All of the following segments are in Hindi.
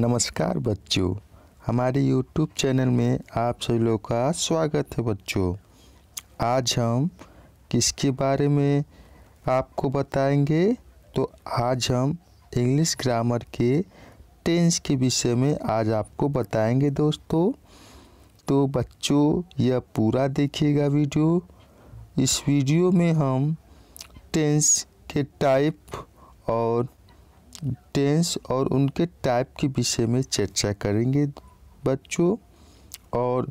नमस्कार बच्चों हमारे यूट्यूब चैनल में आप सभी लोग का स्वागत है बच्चों आज हम किसके बारे में आपको बताएंगे तो आज हम इंग्लिश ग्रामर के टेंस के विषय में आज आपको बताएंगे दोस्तों तो बच्चों यह पूरा देखिएगा वीडियो इस वीडियो में हम टेंस के टाइप और टेंस और उनके टाइप के विषय में चर्चा करेंगे बच्चों और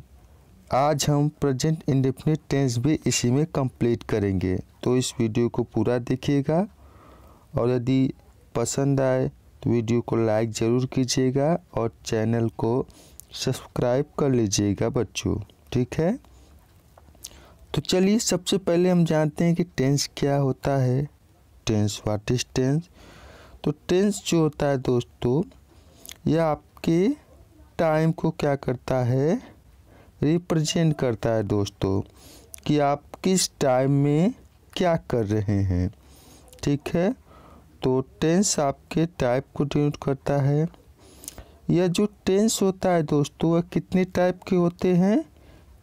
आज हम प्रेजेंट इंडेफिनिट टेंस भी इसी में कंप्लीट करेंगे तो इस वीडियो को पूरा देखिएगा और यदि पसंद आए तो वीडियो को लाइक ज़रूर कीजिएगा और चैनल को सब्सक्राइब कर लीजिएगा बच्चों ठीक है तो चलिए सबसे पहले हम जानते हैं कि टेंस क्या होता है टेंस वाट इज टेंस तो टेंस जो होता है दोस्तों यह आपके टाइम को क्या करता है रिप्रेजेंट करता है दोस्तों कि आप किस टाइम में क्या कर रहे हैं ठीक है तो टेंस आपके टाइप को डिनोट करता है यह जो टेंस होता है दोस्तों वह कितने टाइप के होते हैं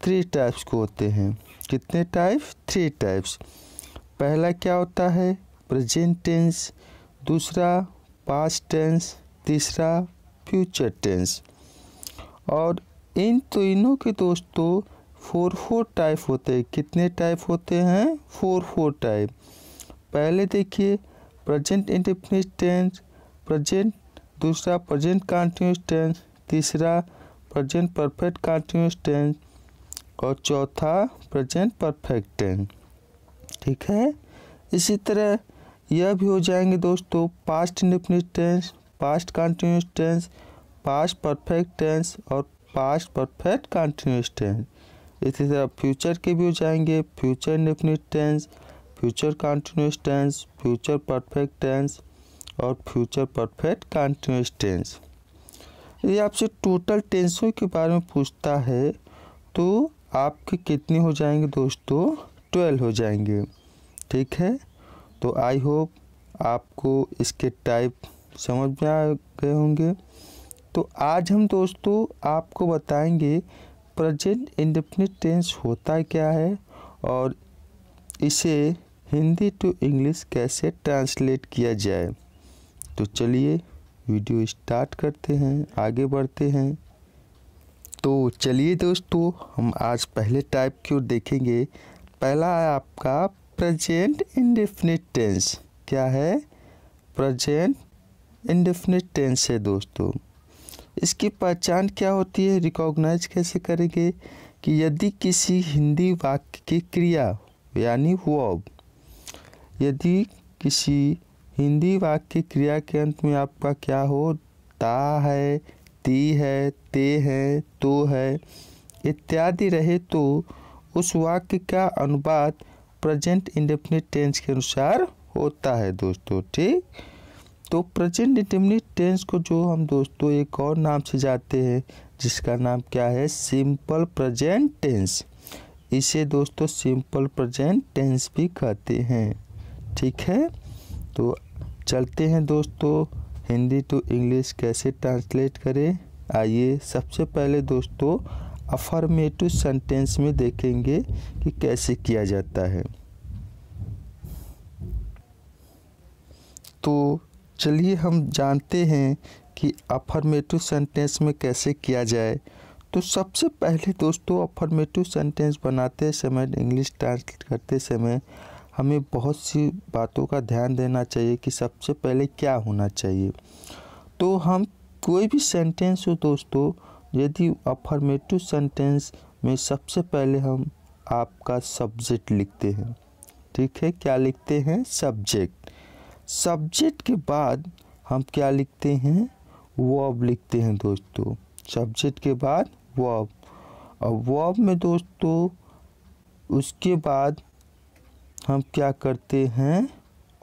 थ्री टाइप्स के होते हैं कितने टाइप थ्री टाइप्स पहला क्या होता है प्रेजेंट टेंस दूसरा पास्ट टेंस तीसरा फ्यूचर टेंस और इन तीनों के दोस्तों फोर फोर टाइप होते हैं कितने टाइप होते हैं फोर फोर टाइप पहले देखिए प्रेजेंट इंडिफिनिट टेंस प्रेजेंट दूसरा प्रेजेंट कॉन्टीन्यूस टेंस तीसरा प्रेजेंट परफेक्ट कॉन्टीन्यूस टेंस और चौथा प्रेजेंट परफेक्ट टेंस ठीक है इसी तरह यह भी हो जाएंगे दोस्तों past indefinite tense past continuous tense past perfect tense और पास्ट परफेक्ट कंटिन्यूस टेंस इसी तरह फ्यूचर के भी हो जाएंगे future indefinite tense future continuous tense future perfect tense और फ्यूचर परफेक्ट कंटिन्यूस टेंस ये आपसे टोटल टेंसों के बारे में पूछता है तो आपके कितने हो जाएंगे दोस्तों ट्वेल्व हो जाएंगे ठीक है तो आई होप आपको इसके टाइप समझ में आ गए होंगे तो आज हम दोस्तों आपको बताएंगे प्रेजेंट इंडेफिनिट टेंस होता क्या है और इसे हिंदी टू इंग्लिश कैसे ट्रांसलेट किया जाए तो चलिए वीडियो स्टार्ट करते हैं आगे बढ़ते हैं तो चलिए दोस्तों हम आज पहले टाइप की ओर देखेंगे पहला है आपका प्रेजेंट इंडिफिनिट टेंस क्या है प्रेजेंट इंडिफिनिट टेंस है दोस्तों इसकी पहचान क्या होती है रिकॉग्नाइज कैसे करेंगे कि यदि किसी हिंदी वाक्य की क्रिया यानी वर्ब यदि किसी हिंदी वाक्य क्रिया के अंत में आपका क्या हो ता है ती है ते है तो है इत्यादि रहे तो उस वाक्य का अनुवाद प्रेजेंट इंडेफिनिट टेंस के अनुसार होता है दोस्तों ठीक तो प्रेजेंट इंडेफिनिट टेंस को जो हम दोस्तों एक और नाम से जाते हैं जिसका नाम क्या है सिंपल प्रेजेंट टेंस इसे दोस्तों सिंपल प्रेजेंट टेंस भी कहते हैं ठीक है तो चलते हैं दोस्तों हिंदी टू इंग्लिश कैसे ट्रांसलेट करें आइए सबसे पहले दोस्तों अफर्मेटिव सेंटेंस में देखेंगे कि कैसे किया जाता है तो चलिए हम जानते हैं कि अफर्मेटिव सेंटेंस में कैसे किया जाए तो सबसे पहले दोस्तों अफर्मेटिव सेंटेंस बनाते समय इंग्लिश ट्रांसलेट करते समय हमें बहुत सी बातों का ध्यान देना चाहिए कि सबसे पहले क्या होना चाहिए तो हम कोई भी सेंटेंस हो दोस्तों यदि अफर्मेटिव सेंटेंस में सबसे पहले हम आपका सब्जेक्ट लिखते हैं ठीक है क्या लिखते हैं सब्जेक्ट सब्जेक्ट के बाद हम क्या लिखते हैं वर्ब लिखते हैं दोस्तों सब्जेक्ट के बाद वर्ब और वर्ब में दोस्तों उसके बाद हम क्या करते हैं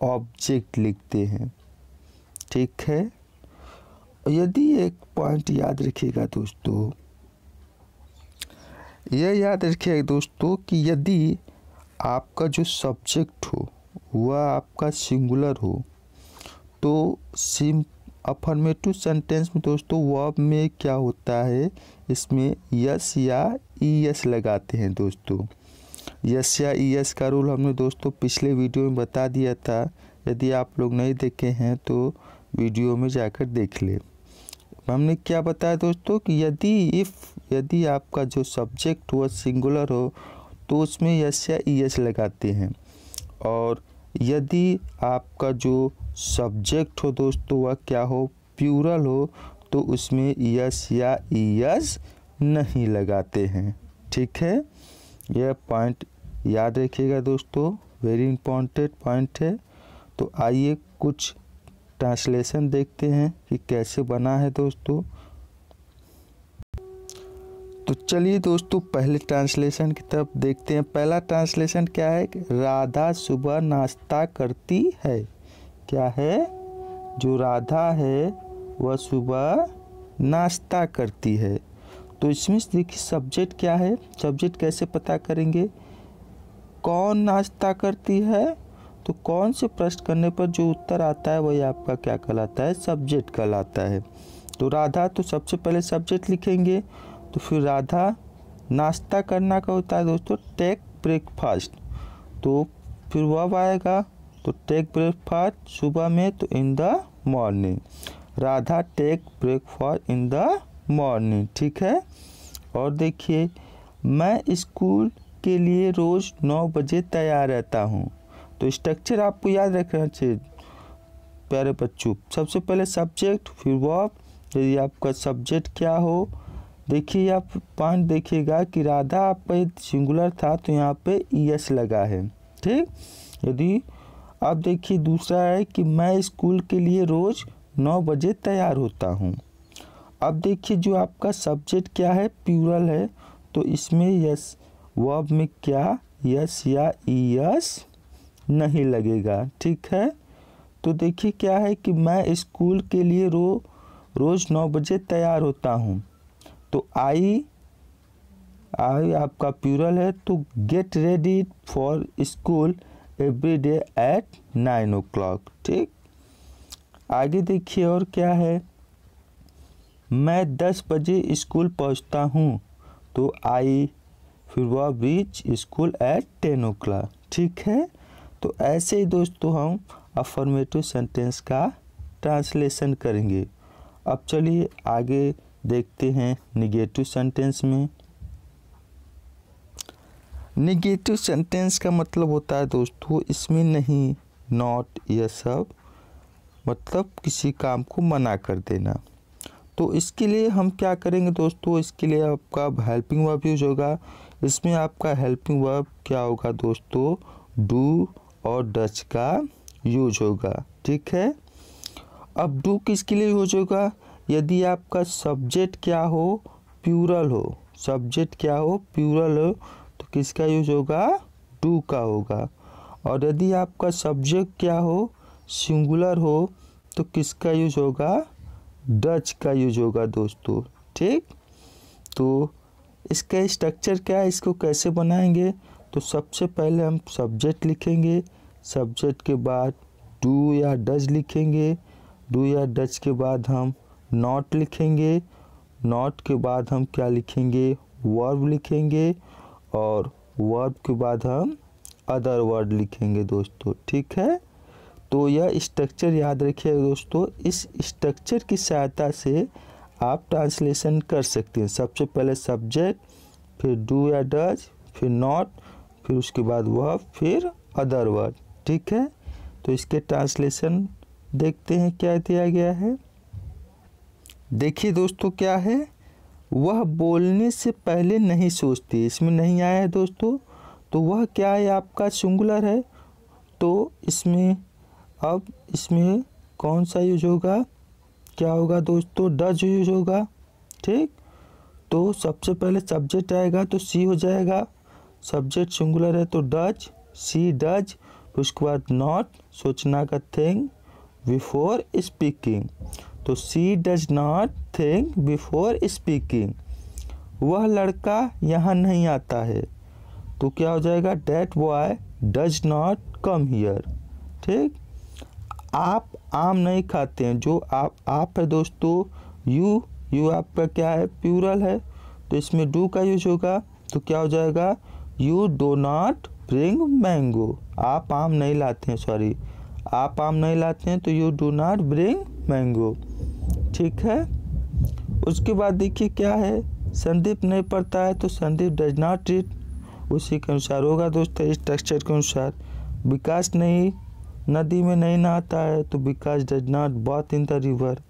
ऑब्जेक्ट लिखते हैं ठीक है यदि एक पॉइंट याद रखिएगा दोस्तों यह याद रखिएगा दोस्तों कि यदि आपका जो सब्जेक्ट हो वह आपका सिंगुलर हो तो सिम अफर्मेटिव सेंटेंस में दोस्तों वर्ब में क्या होता है इसमें यस या ई एस लगाते हैं दोस्तों यस या ई एस का रूल हमने दोस्तों पिछले वीडियो में बता दिया था यदि आप लोग नहीं देखे हैं तो वीडियो में जाकर देख ले हमने क्या बताया दोस्तों कि यदि इफ़ यदि आपका जो सब्जेक्ट हो सिंगुलर हो तो उसमें यस या ई एस लगाते हैं और यदि आपका जो सब्जेक्ट हो दोस्तों वह क्या हो प्यूरल हो तो उसमें यस या ई एस नहीं लगाते हैं ठीक है यह पॉइंट याद रखिएगा दोस्तों वेरी इंपॉर्टेंट पॉइंट है तो आइए कुछ ट्रांसलेशन देखते हैं कि कैसे बना है दोस्तों तो चलिए दोस्तों पहले ट्रांसलेशन की तरफ देखते हैं पहला ट्रांसलेशन क्या है राधा सुबह नाश्ता करती है क्या है जो राधा है वह सुबह नाश्ता करती है तो इसमें देखिए सब्जेक्ट क्या है सब्जेक्ट कैसे पता करेंगे कौन नाश्ता करती है तो कौन से प्रश्न करने पर जो उत्तर आता है वही आपका क्या कहलाता है सब्जेक्ट कहलाता है तो राधा तो सबसे पहले सब्जेक्ट लिखेंगे तो फिर राधा नाश्ता करना का होता है दोस्तों टेक ब्रेकफास्ट तो फिर वह आएगा तो टेक ब्रेकफास्ट सुबह में तो in the morning Radha take breakfast in the morning ठीक है और देखिए मैं स्कूल के लिए रोज़ नौ बजे तैयार रहता हूँ तो स्ट्रक्चर आपको याद रखना चाहिए प्यारे बच्चों सबसे पहले सब्जेक्ट फिर वर्ब यदि आपका सब्जेक्ट क्या हो देखिए आप पॉइंट देखिएगा कि राधा आपका सिंगुलर था तो यहाँ पे यस लगा है ठीक यदि आप देखिए दूसरा है कि मैं स्कूल के लिए रोज़ नौ बजे तैयार होता हूँ अब देखिए जो आपका सब्जेक्ट क्या है प्यूरल है तो इसमें यस वर्ब में क्या यस या ई यस नहीं लगेगा ठीक है तो देखिए क्या है कि मैं स्कूल के लिए रो रोज़ नौ बजे तैयार होता हूँ तो आई आई आपका प्यूरल है तो get ready for school every day at nine o'clock ठीक आगे देखिए और क्या है मैं दस बजे स्कूल पहुँचता हूँ तो आई फिर वह बीच school at ten o'clock ठीक है तो ऐसे ही दोस्तों हम अफर्मेटिव सेंटेंस का ट्रांसलेशन करेंगे अब चलिए आगे देखते हैं निगेटिव सेंटेंस में निगेटिव सेंटेंस का मतलब होता है दोस्तों इसमें नहीं नॉट यह सब मतलब किसी काम को मना कर देना तो इसके लिए हम क्या करेंगे दोस्तों इसके लिए आपका हेल्पिंग वर्ब यूज होगा इसमें आपका हेल्पिंग वर्ब क्या होगा दोस्तों डू और डच का यूज होगा ठीक है अब डू किसके लिए यूज होगा यदि आपका सब्जेक्ट क्या हो प्यूरल हो सब्जेक्ट क्या हो प्यूरल हो तो किसका यूज होगा डू का होगा और यदि आपका सब्जेक्ट क्या हो सिंगुलर हो तो किसका यूज होगा डच का यूज होगा दोस्तों ठीक तो इसका स्ट्रक्चर क्या है इसको कैसे बनाएंगे तो सबसे पहले हम सब्जेक्ट लिखेंगे सब्जेक्ट के बाद डू या डज लिखेंगे डू या डज के बाद हम नॉट लिखेंगे नॉट के बाद हम क्या लिखेंगे वर्ब लिखेंगे और वर्ब के बाद हम अदर वर्ड लिखेंगे दोस्तों ठीक है तो यह स्ट्रक्चर याद रखिएगा दोस्तों इस स्ट्रक्चर की सहायता से आप ट्रांसलेशन कर सकते हैं सबसे पहले सब्जेक्ट फिर डू या डज फिर नॉट फिर उसके बाद वह फिर अदर वर्ड ठीक है तो इसके ट्रांसलेशन देखते हैं क्या दिया गया है देखिए दोस्तों क्या है वह बोलने से पहले नहीं सोचती इसमें नहीं आया है दोस्तों तो वह क्या है आपका सिंगुलर है तो इसमें अब इसमें कौन सा यूज होगा क्या होगा दोस्तों डज यूज होगा ठीक तो सबसे पहले सब्जेक्ट आएगा तो सी हो जाएगा सब्जेक्ट सिंगुलर है तो डज सी डज उसके बाद नॉट सोचना का थिंग बिफोर स्पीकिंग तो she does not think before speaking वह लड़का यहाँ नहीं आता है तो क्या हो जाएगा that boy does not come here ठीक आप आम नहीं खाते हैं जो आप आप है दोस्तों यू यू आपका क्या है प्यूरल है तो इसमें डू का यूज होगा तो क्या हो जाएगा you do not bring mango आप आम नहीं लाते हैं सॉरी आप आम नहीं लाते हैं तो you do not bring mango ठीक है उसके बाद देखिए क्या है संदीप नहीं पढ़ता है तो संदीप डज नॉट रीड उसी के अनुसार होगा दोस्तों इस स्ट्रक्चर के अनुसार विकास नहीं नदी में नहीं नहाता है तो Vikas does not bath in the river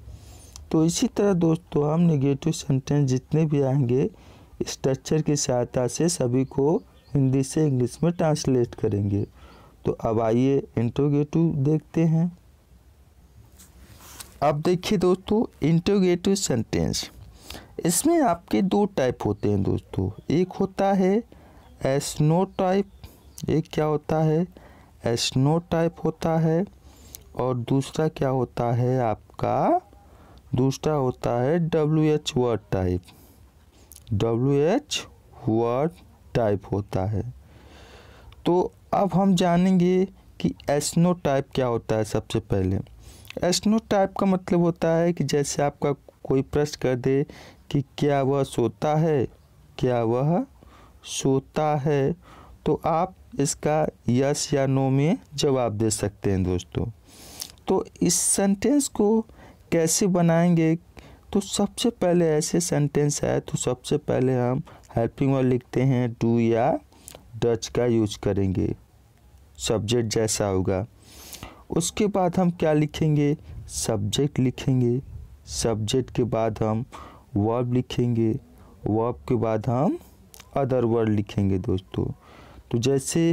तो इसी तरह दोस्तों हम निगेटिव सेंटेंस जितने भी आएंगे स्ट्रक्चर की सहायता से सभी को हिंदी से इंग्लिश में ट्रांसलेट करेंगे तो अब आइए इंट्रोगेटिव देखते हैं अब देखिए दोस्तों इंट्रोगेटिव सेंटेंस इसमें आपके दो टाइप होते हैं दोस्तों एक होता है एस नो टाइप एक क्या होता है एस नो टाइप होता है और दूसरा क्या होता है आपका दूसरा होता है W H word type W H word type होता है तो अब हम जानेंगे कि एस्नो टाइप क्या होता है सबसे पहले एस्नो टाइप का मतलब होता है कि जैसे आपका कोई प्रश्न कर दे कि क्या वह सोता है क्या वह सोता है तो आप इसका यस या नो में जवाब दे सकते हैं दोस्तों तो इस सेंटेंस को कैसे बनाएंगे तो सबसे पहले ऐसे सेंटेंस है तो सबसे पहले हम हेल्पिंग वर्ब लिखते हैं डू या डच का यूज करेंगे सब्जेक्ट जैसा होगा उसके बाद हम क्या लिखेंगे सब्जेक्ट लिखेंगे सब्जेक्ट के बाद हम वर्ब लिखेंगे वर्ब के बाद हम अदर वर्ड लिखेंगे दोस्तों तो जैसे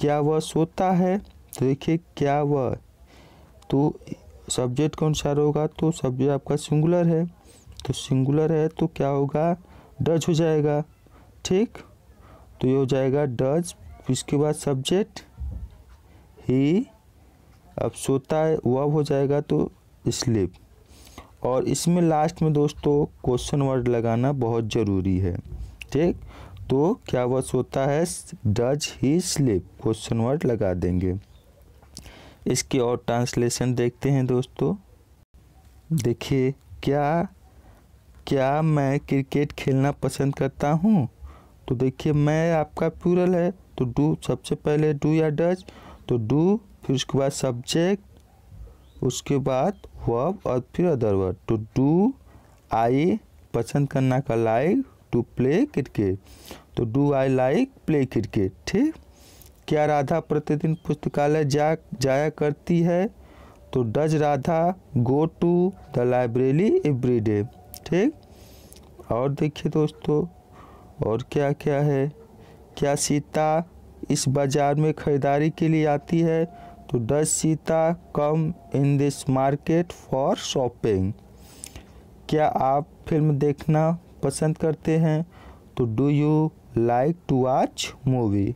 क्या वह सोता है तो देखिए क्या वह तो सब्जेक्ट के अनुसार होगा तो सब्जेक्ट आपका सिंगुलर है तो सिंगुलर है तो क्या होगा डज हो जाएगा ठीक तो ये हो जाएगा डज इसके बाद सब्जेक्ट ही अब सोता है वह हो जाएगा तो स्लिप और इसमें लास्ट में दोस्तों क्वेश्चन वर्ड लगाना बहुत ज़रूरी है ठीक तो क्या वह सोता है does he sleep question word लगा देंगे इसके और ट्रांसलेशन देखते हैं दोस्तों देखिए क्या क्या मैं क्रिकेट खेलना पसंद करता हूँ तो देखिए मैं आपका प्यूरल है तो डू सबसे पहले डू या डज तो डू फिर उसके बाद सब्जेक्ट उसके बाद वर्ब और फिर अदर वर्ड तो डू आई पसंद करना का लाइक टू प्ले क्रिकेट तो do I like play cricket ठीक क्या राधा प्रतिदिन पुस्तकालय जा जाया करती है तो does Radha go to the library every day ठीक और देखिए दोस्तों और क्या क्या है क्या सीता इस बाज़ार में खरीदारी के लिए आती है तो does Sita come in this market for shopping क्या आप फिल्म देखना पसंद करते हैं तो do you like to watch movie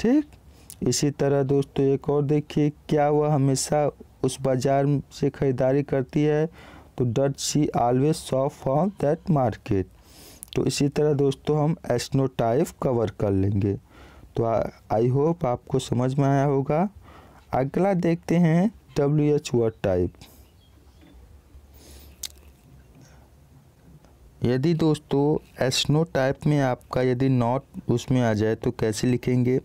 ठीक इसी तरह दोस्तों एक और देखिए क्या वह हमेशा उस बाज़ार से ख़रीदारी करती है तो did she always saw for that market तो इसी तरह दोस्तों हम एस्नोटाइप कवर कर लेंगे तो आई होप आपको समझ में आया होगा अगला देखते हैं डब्ल्यू एच वर्ड टाइप यदि दोस्तों एस्नो टाइप में आपका यदि नॉट उसमें आ जाए तो कैसे लिखेंगे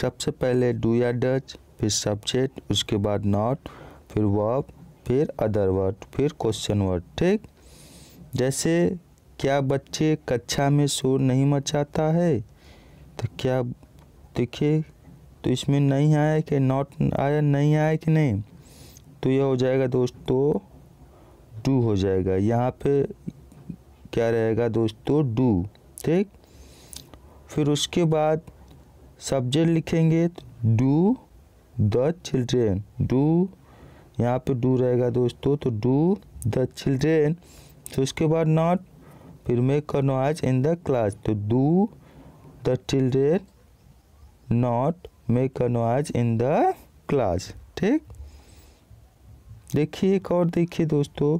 सबसे पहले डू या डच फिर सब्जेक्ट उसके बाद नॉट फिर वर्ब फिर अदर वर्ड फिर क्वेश्चन वर्ड ठीक जैसे क्या बच्चे कक्षा में शोर नहीं मचाता है तो क्या देखिए तो इसमें नहीं आया कि नॉट आया नहीं आया कि नहीं तो यह हो जाएगा दोस्तों डू हो जाएगा यहाँ पे क्या रहेगा दोस्तों डू ठीक फिर उसके बाद सब्जेक्ट लिखेंगे डू द चिल्ड्रेन डू यहाँ पे डू रहेगा दोस्तों तो डू द चिल्ड्रेन तो उसके बाद नॉट फिर make a noise in the class तो do the children not make a noise in the class ठीक देखिए एक और देखिए दोस्तों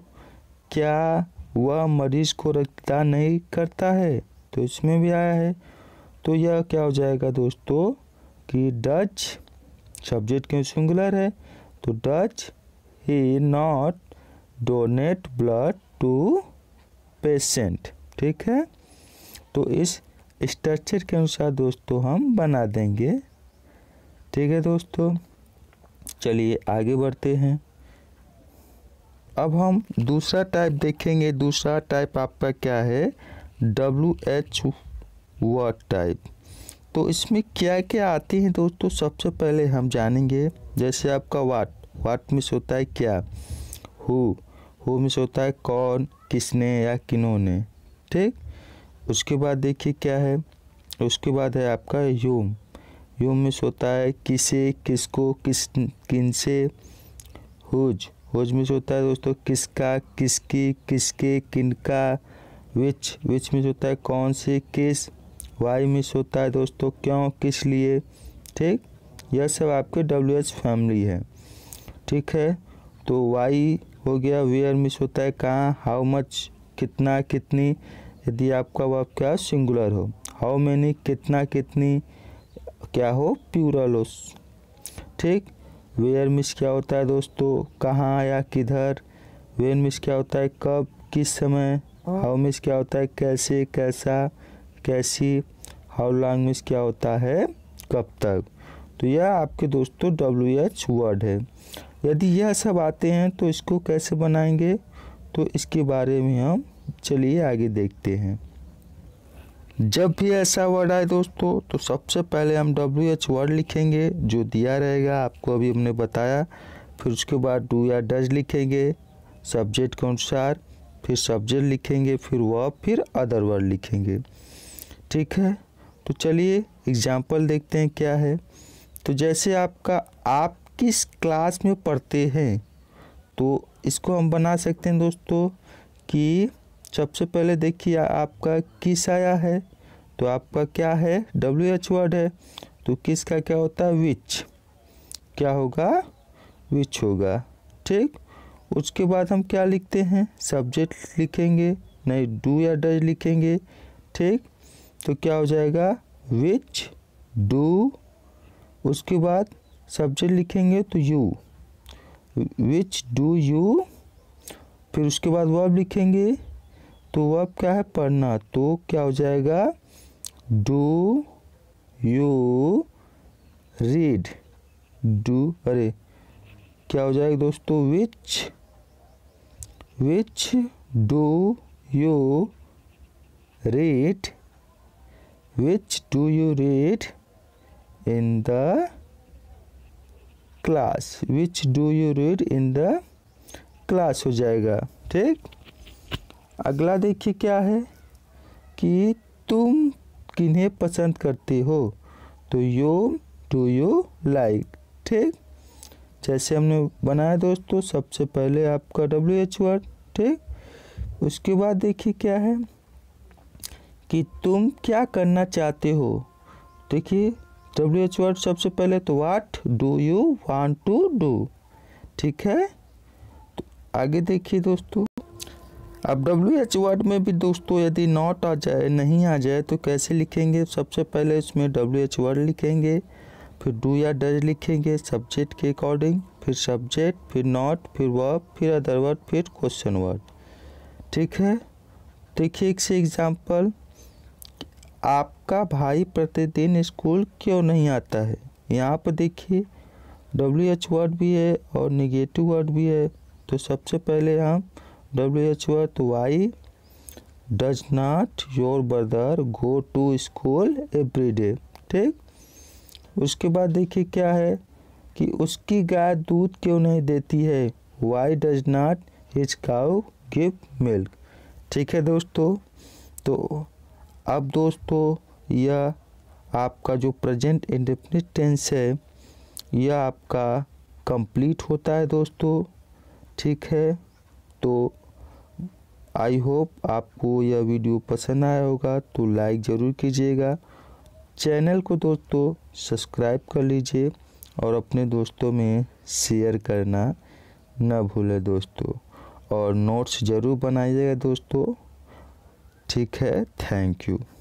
क्या वह मरीज को रक्तदान नहीं करता है तो इसमें भी आया है तो यह क्या हो जाएगा दोस्तों कि डच सब्जेक्ट क्यों सिंगुलर है तो does he not donate blood to patient ठीक है तो इस स्ट्रक्चर के अनुसार दोस्तों हम बना देंगे ठीक है दोस्तों चलिए आगे बढ़ते हैं अब हम दूसरा टाइप देखेंगे दूसरा टाइप आपका क्या है डब्ल्यू एच वर्ड टाइप तो इसमें क्या क्या आती हैं दोस्तों सबसे पहले हम जानेंगे जैसे आपका वाट व्हाट मिस होता है क्या हु हु मिस होता है कौन किसने या किन्होंने ठीक उसके बाद देखिए क्या है उसके बाद है आपका यूम यूम मिस होता है किसे किसको किस किन से हुज हुज मिस होता है दोस्तों किसका किसकी किसके किनका विच विच मिस होता है कौन से किस वाई मिस होता है दोस्तों क्यों किस लिए ठीक यह सब आपके डब्ल्यू एच फैमिली है ठीक है तो वाई हो गया वेयर मिस होता है कहाँ हाउ मच कितना कितनी यदि आपका वर्ब क्या सिंगुलर हो हाउ मैनी कितना कितनी क्या हो प्यूरल ठीक वेयर मिस क्या होता है दोस्तों कहाँ या किधर वेयर मिस क्या होता है कब किस समय हाउ मिस क्या होता है कैसे कैसा कैसी हाउ लॉन्ग मिस क्या होता है कब तक तो यह आपके दोस्तों डब्ल्यू एच वर्ड है यदि यह सब आते हैं तो इसको कैसे बनाएंगे तो इसके बारे में हम चलिए आगे देखते हैं जब भी ऐसा वर्ड आए दोस्तों तो सबसे पहले हम डब्ल्यू एच वर्ड लिखेंगे जो दिया रहेगा आपको अभी हमने बताया फिर उसके बाद डू या डज लिखेंगे सब्जेक्ट के अनुसार फिर सब्जेक्ट लिखेंगे फिर व फिर अदर वर्ड लिखेंगे ठीक है तो चलिए एग्जाम्पल देखते हैं क्या है तो जैसे आपका आप किस क्लास में पढ़ते हैं तो इसको हम बना सकते हैं दोस्तों कि सबसे पहले देखिए आपका किस आया है तो आपका क्या है डब्ल्यू एच वर्ड है तो किस का क्या होता है विच क्या होगा विच होगा ठीक उसके बाद हम क्या लिखते हैं सब्जेक्ट लिखेंगे नहीं डू या डज लिखेंगे ठीक तो क्या हो जाएगा विच डू उसके बाद सब्जेक्ट लिखेंगे तो यू विच डू यू फिर उसके बाद वर्ब लिखेंगे तो वर्ब क्या है पढ़ना तो क्या हो जाएगा डू यू रीड डू अरे क्या हो जाएगा दोस्तों which which do you read which do you read in the class which do you read in the class हो जाएगा ठीक अगला देखिए क्या है कि तुम किन्हें पसंद करते हो तो यो डू यू लाइक ठीक जैसे हमने बनाया दोस्तों सबसे पहले आपका डब्ल्यू एच वर्ड ठीक उसके बाद देखिए क्या है कि तुम क्या करना चाहते हो देखिए डब्ल्यू एच वर्ड सबसे पहले तो what do you want to do ठीक है तो आगे देखिए दोस्तों अब डब्ल्यू एच वर्ड में भी दोस्तों यदि नॉट आ जाए नहीं आ जाए तो कैसे लिखेंगे सबसे पहले इसमें डब्ल्यू एच वर्ड लिखेंगे फिर डू या डज लिखेंगे सब्जेक्ट के अकॉर्डिंग फिर सब्जेक्ट फिर नॉट फिर वर्ब फिर अदर वर्ड फिर क्वेश्चन वर्ड ठीक है देखिए एक से एग्जाम्पल आप आपका भाई प्रतिदिन स्कूल क्यों नहीं आता है यहाँ पर देखिए डब्ल्यू एच वर्ड भी है और निगेटिव वर्ड भी है तो सबसे पहले हम W H word why does not your brother go to school every day ठीक उसके बाद देखिए क्या है कि उसकी गाय दूध क्यों नहीं देती है why does not his cow give milk ठीक है दोस्तों तो अब दोस्तों यह आपका जो प्रेजेंट इंडेफिनिट टेंस है यह आपका कंप्लीट होता है दोस्तों ठीक है तो आई होप आपको यह वीडियो पसंद आया होगा तो लाइक ज़रूर कीजिएगा चैनल को दोस्तों सब्सक्राइब कर लीजिए और अपने दोस्तों में शेयर करना ना भूलें दोस्तों और नोट्स ज़रूर बनाइएगा दोस्तों ठीक है थैंक यू